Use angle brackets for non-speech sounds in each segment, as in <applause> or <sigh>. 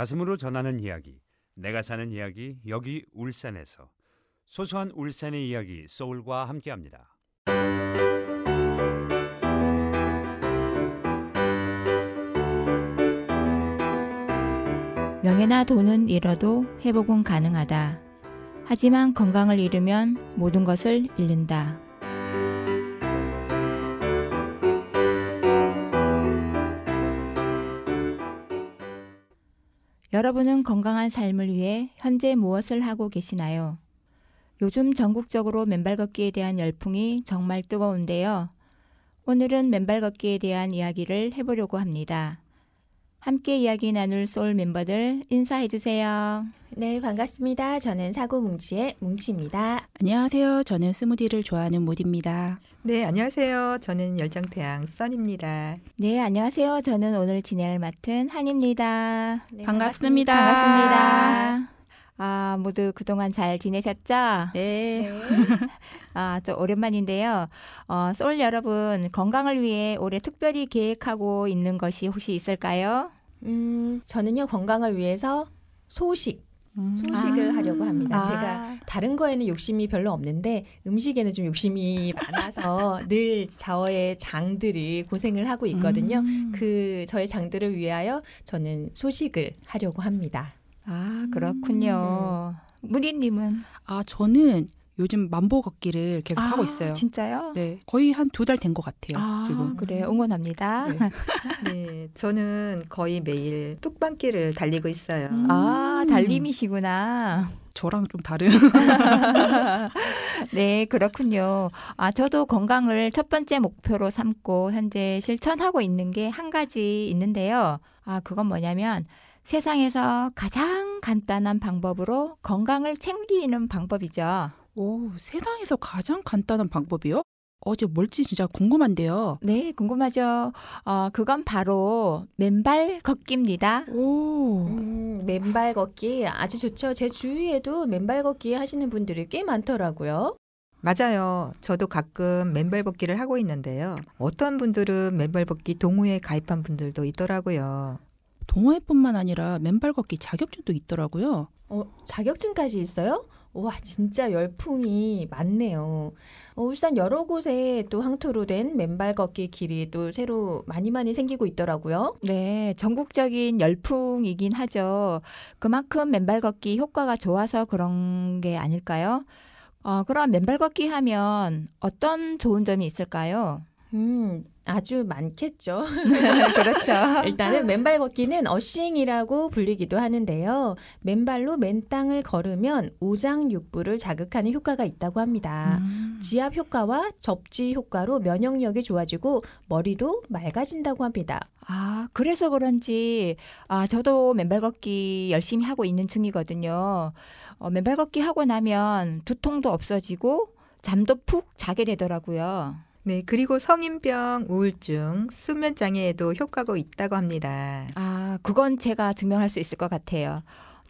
가슴으로 전하는 이야기, 내가 사는 이야기, 여기 울산에서 소소한 울산의 이야기, 소울과 함께합니다. 명예나 돈은 잃어도 회복은 가능하다. 하지만 건강을 잃으면 모든 것을 잃는다. 여러분은 건강한 삶을 위해 현재 무엇을 하고 계시나요? 요즘 전국적으로 맨발 걷기에 대한 열풍이 정말 뜨거운데요. 오늘은 맨발 걷기에 대한 이야기를 해보려고 합니다. 함께 이야기 나눌 소울 멤버들 인사해 주세요. 네, 반갑습니다. 저는 사고 뭉치의 뭉치입니다. 안녕하세요. 저는 스무디를 좋아하는 모디입니다. 네, 안녕하세요. 저는 열정태양 썬입니다. 네, 안녕하세요. 저는 오늘 진행을 맡은 한입니다. 네, 반갑습니다. 반갑습니다. 아, 모두 그동안 잘 지내셨죠? 네. <laughs> 아, 저 오랜만인데요. 어, 솔 여러분, 건강을 위해 올해 특별히 계획하고 있는 것이 혹시 있을까요? 음, 저는요 건강을 위해서 소식 음. 소식을 아~ 하려고 합니다. 아~ 제가 다른 거에는 욕심이 별로 없는데 음식에는 좀 욕심이 <laughs> 많아서 늘 저의 장들이 고생을 하고 있거든요. 음~ 그 저의 장들을 위하여 저는 소식을 하려고 합니다. 아 그렇군요. 음. 문희님은 아 저는 요즘 만보 걷기를 계속 아, 하고 있어요. 진짜요? 네. 거의 한 두 달 된 것 같아요. 아, 지금. 그래 응원합니다. 네. <laughs> 네. 저는 거의 매일 뚝방길을 달리고 있어요. 음. 아, 달림이시구나. 저랑 좀 다른. <laughs> 네, 그렇군요. 아, 저도 건강을 첫 번째 목표로 삼고 현재 실천하고 있는 게 한 가지 있는데요. 아, 그건 뭐냐면 세상에서 가장 간단한 방법으로 건강을 챙기는 방법이죠. 오, 세상에서 가장 간단한 방법이요? 어제 뭘지 진짜 궁금한데요. 네, 궁금하죠. 어, 그건 바로 맨발 걷기입니다. 오. 음, 맨발 걷기 아주 좋죠. 제 주위에도 맨발 걷기 하시는 분들이 꽤 많더라고요. 맞아요. 저도 가끔 맨발 걷기를 하고 있는데요. 어떤 분들은 맨발 걷기 동호회에 가입한 분들도 있더라고요. 동호회뿐만 아니라 맨발 걷기 자격증도 있더라고요. 어, 자격증까지 있어요? 와, 진짜 열풍이 많네요. 어, 울산 여러 곳에 또황토로된 맨발 걷기 길이 또 새로 많이 많이 생기고 있더라고요. 네, 전국적인 열풍이긴 하죠. 그만큼 맨발 걷기 효과가 좋아서 그런 게 아닐까요? 어, 그럼 맨발 걷기 하면 어떤 좋은 점이 있을까요? 음, 아주 많겠죠. <laughs> 그렇죠. <laughs> 일단은 맨발 걷기는 어싱이라고 불리기도 하는데요. 맨발로 맨땅을 걸으면 오장육부를 자극하는 효과가 있다고 합니다. 음. 지압 효과와 접지 효과로 면역력이 좋아지고 머리도 맑아진다고 합니다. 아, 그래서 그런지 아, 저도 맨발 걷기 열심히 하고 있는 중이거든요. 어, 맨발 걷기 하고 나면 두통도 없어지고 잠도 푹 자게 되더라고요. 네, 그리고 성인병, 우울증, 수면 장애에도 효과가 있다고 합니다. 아, 그건 제가 증명할 수 있을 것 같아요.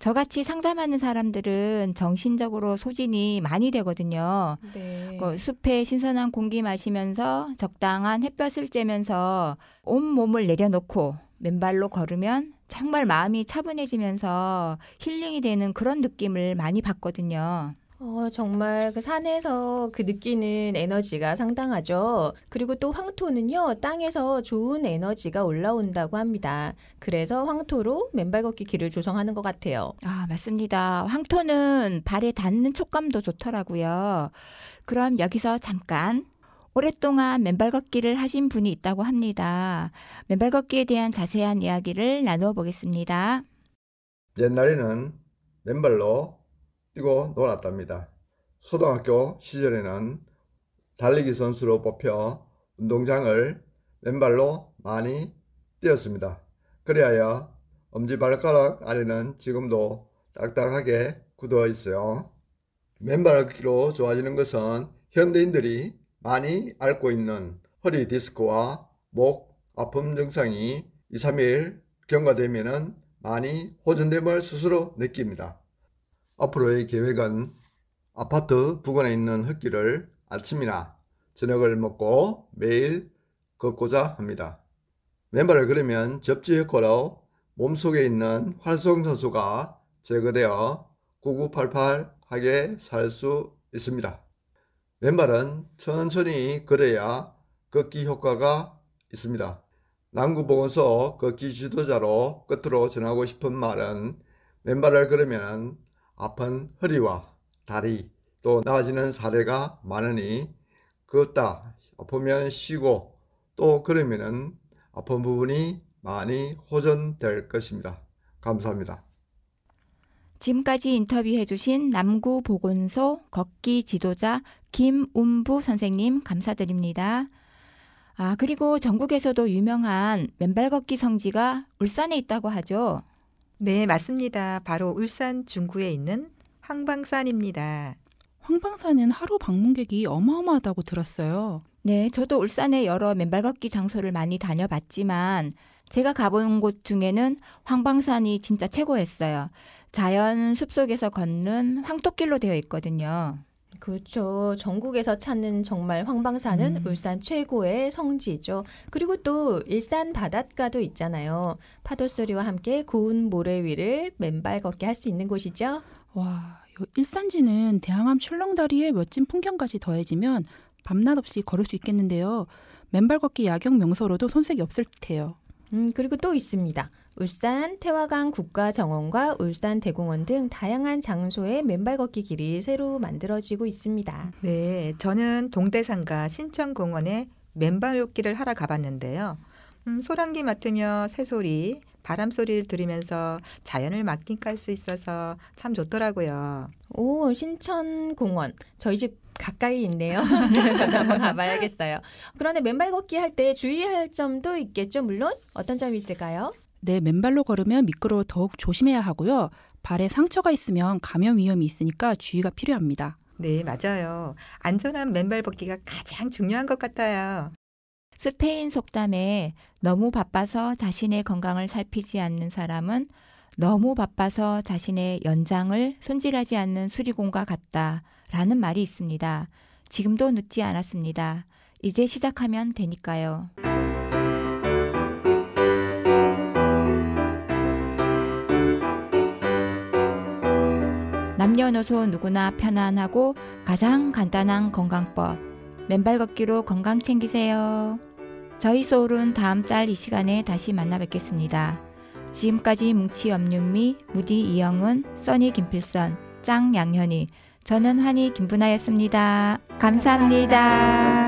저같이 상담하는 사람들은 정신적으로 소진이 많이 되거든요. 네. 뭐 숲에 신선한 공기 마시면서 적당한 햇볕을 쬐면서 온 몸을 내려놓고 맨발로 걸으면 정말 마음이 차분해지면서 힐링이 되는 그런 느낌을 많이 받거든요. 어, 정말 그 산에서 그 느끼는 에너지가 상당하죠. 그리고 또 황토는요, 땅에서 좋은 에너지가 올라온다고 합니다. 그래서 황토로 맨발 걷기 길을 조성하는 것 같아요. 아, 맞습니다. 황토는 발에 닿는 촉감도 좋더라고요. 그럼 여기서 잠깐 오랫동안 맨발 걷기를 하신 분이 있다고 합니다. 맨발 걷기에 대한 자세한 이야기를 나누어 보겠습니다. 옛날에는 맨발로 뛰고 놀았답니다. 초등학교 시절에는 달리기 선수로 뽑혀 운동장을 맨발로 많이 뛰었습니다. 그리하여 엄지발가락 아래는 지금도 딱딱하게 굳어 있어요. 맨발 걷기로 좋아지는 것은 현대인들이 많이 앓고 있는 허리 디스크와 목 아픔 증상이 2, 3일 경과되면 많이 호전됨을 스스로 느낍니다. 앞으로의 계획은 아파트 부근에 있는 흙길을 아침이나 저녁을 먹고 매일 걷고자 합니다. 맨발을 걸으면 접지 효과로 몸속에 있는 활성산소가 제거되어 구구팔팔하게살 수 있습니다. 맨발은 천천히 걸어야 걷기 효과가 있습니다. 남구보건소 걷기 지도자로 끝으로 전하고 싶은 말은 맨발을 걸으면 아픈 허리와 다리 또 나아지는 사례가 많으니 걷다 아프면 쉬고 또 그러면은 아픈 부분이 많이 호전될 것입니다. 감사합니다. 지금까지 인터뷰해주신 남구보건소 걷기 지도자 김운부 선생님 감사드립니다. 아, 그리고 전국에서도 유명한 맨발 걷기 성지가 울산에 있다고 하죠. 네, 맞습니다. 바로 울산 중구에 있는 황방산입니다. 황방산은 하루 방문객이 어마어마하다고 들었어요. 네, 저도 울산에 여러 맨발 걷기 장소를 많이 다녀봤지만 제가 가본 곳 중에는 황방산이 진짜 최고였어요. 자연 숲속에서 걷는 황토길로 되어 있거든요. 그렇죠. 전국에서 찾는 정말 황방산은 음. 울산 최고의 성지죠. 그리고 또 일산 바닷가도 있잖아요. 파도 소리와 함께 고운 모래 위를 맨발 걷게 할수 있는 곳이죠. 와, 일산지는 대항암 출렁다리에 멋진 풍경까지 더해지면 밤낮 없이 걸을 수 있겠는데요. 맨발 걷기 야경 명소로도 손색이 없을 테요. 음, 그리고 또 있습니다. 울산 태화강 국가정원과 울산 대공원 등 다양한 장소에 맨발 걷기 길이 새로 만들어지고 있습니다. 네, 저는 동대산과 신천공원에 맨발 걷기를 하러 가봤는데요. 음, 소란기 맡으며 새소리, 바람 소리를 들으면서 자연을 맡기깔 수 있어서 참 좋더라고요. 오, 신천공원. 저희 집 가까이 있네요. <laughs> <laughs> 저도 한번 가봐야겠어요. 그런데 맨발 걷기 할 때 주의할 점도 있겠죠, 물론? 어떤 점이 있을까요? 내 맨발로 걸으면 미끄러워 더욱 조심해야 하고요. 발에 상처가 있으면 감염 위험이 있으니까 주의가 필요합니다. 네, 맞아요. 안전한 맨발 벗기가 가장 중요한 것 같아요. 스페인 속담에 너무 바빠서 자신의 건강을 살피지 않는 사람은 너무 바빠서 자신의 연장을 손질하지 않는 수리공과 같다. 라는 말이 있습니다. 지금도 늦지 않았습니다. 이제 시작하면 되니까요. 남녀노소 누구나 편안하고 가장 간단한 건강법. 맨발 걷기로 건강 챙기세요. 저희 소울은 다음 달 이 시간에 다시 만나 뵙겠습니다. 지금까지 뭉치 염윤미, 무디 이영은, 써니 김필선, 짱 양현희, 저는 환희 김분아였습니다 감사합니다.